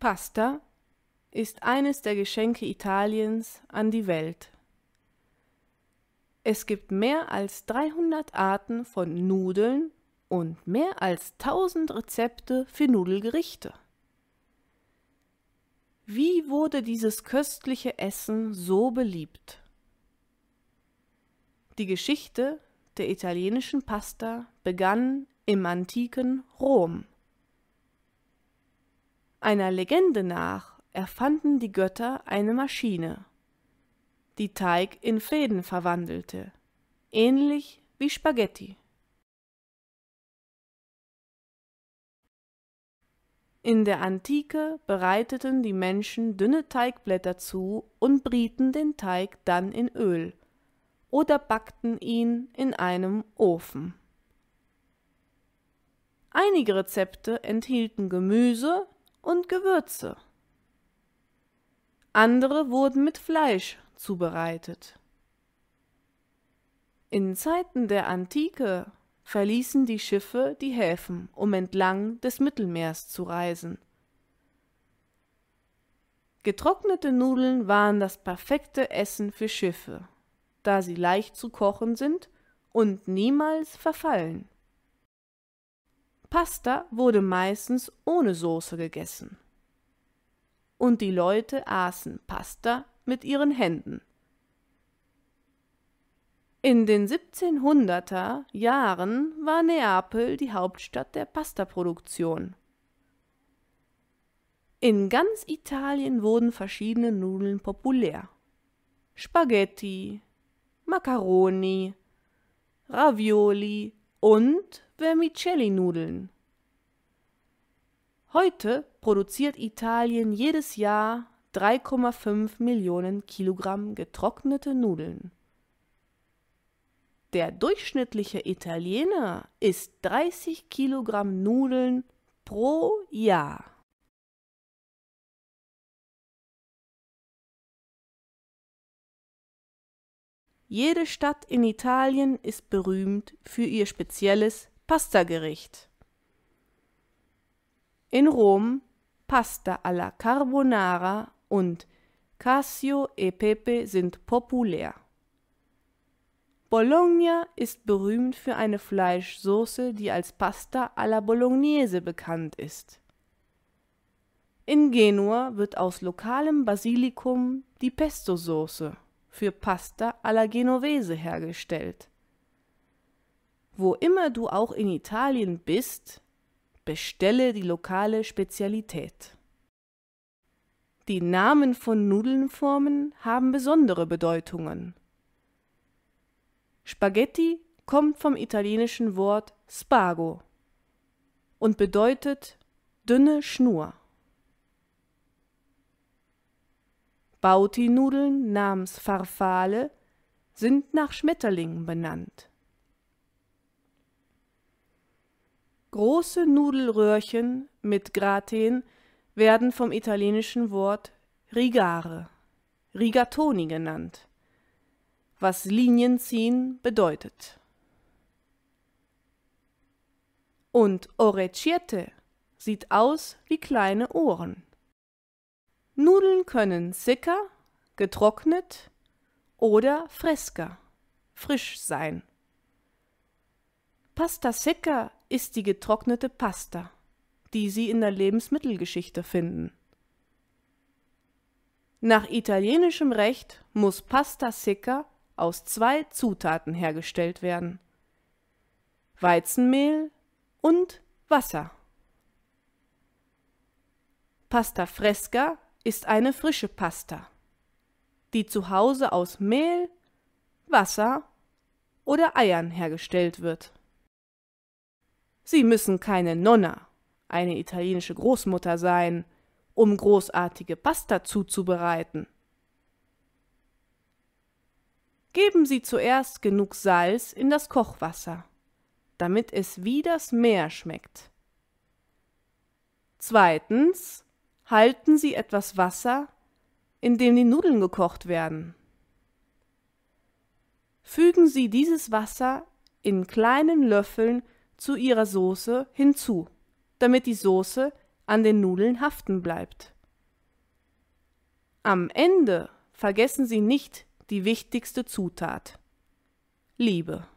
Pasta ist eines der Geschenke Italiens an die Welt. Es gibt mehr als 300 Arten von Nudeln und mehr als 1000 Rezepte für Nudelgerichte. Wie wurde dieses köstliche Essen so beliebt? Die Geschichte der italienischen Pasta begann im antiken Rom. Einer Legende nach erfanden die Götter eine Maschine, die Teig in Fäden verwandelte, ähnlich wie Spaghetti. In der Antike bereiteten die Menschen dünne Teigblätter zu und brieten den Teig dann in Öl oder backten ihn in einem Ofen. Einige Rezepte enthielten Gemüse, und Gewürze. Andere wurden mit Fleisch zubereitet. In Zeiten der Antike verließen die Schiffe die Häfen, um entlang des Mittelmeers zu reisen. Getrocknete Nudeln waren das perfekte Essen für Schiffe, da sie leicht zu kochen sind und niemals verfallen. Pasta wurde meistens ohne Soße gegessen. Und die Leute aßen Pasta mit ihren Händen. In den 1700er Jahren war Neapel die Hauptstadt der Pastaproduktion. In ganz Italien wurden verschiedene Nudeln populär. Spaghetti, Macaroni, Ravioli und Vermicelli-Nudeln. Heute produziert Italien jedes Jahr 3,5 Millionen Kilogramm getrocknete Nudeln. Der durchschnittliche Italiener isst 30 Kilogramm Nudeln pro Jahr. Jede Stadt in Italien ist berühmt für ihr spezielles Pastagericht. In Rom Pasta alla Carbonara und Cassio e Pepe sind populär. Bologna ist berühmt für eine Fleischsoße, die als Pasta alla Bolognese bekannt ist. In Genua wird aus lokalem Basilikum die Pesto-Soße für Pasta alla Genovese hergestellt. Wo immer du auch in Italien bist, bestelle die lokale Spezialität. Die Namen von Nudelnformen haben besondere Bedeutungen. Spaghetti kommt vom italienischen Wort spago und bedeutet dünne Schnur. Bauti-Nudeln namens Farfale sind nach Schmetterlingen benannt. Große Nudelröhrchen mit Graten werden vom italienischen Wort rigare, rigatoni genannt, was Linien ziehen bedeutet. Und orecchiette sieht aus wie kleine Ohren. Nudeln können sicker, getrocknet oder fresca, frisch sein. Pasta secca ist die getrocknete Pasta, die Sie in der Lebensmittelgeschichte finden. Nach italienischem Recht muss Pasta Sicca aus zwei Zutaten hergestellt werden. Weizenmehl und Wasser. Pasta Fresca ist eine frische Pasta, die zu Hause aus Mehl, Wasser oder Eiern hergestellt wird. Sie müssen keine Nonna, eine italienische Großmutter sein, um großartige Pasta zuzubereiten. Geben Sie zuerst genug Salz in das Kochwasser, damit es wie das Meer schmeckt. Zweitens halten Sie etwas Wasser, in dem die Nudeln gekocht werden. Fügen Sie dieses Wasser in kleinen Löffeln zu ihrer Soße hinzu, damit die Soße an den Nudeln haften bleibt. Am Ende vergessen Sie nicht die wichtigste Zutat Liebe.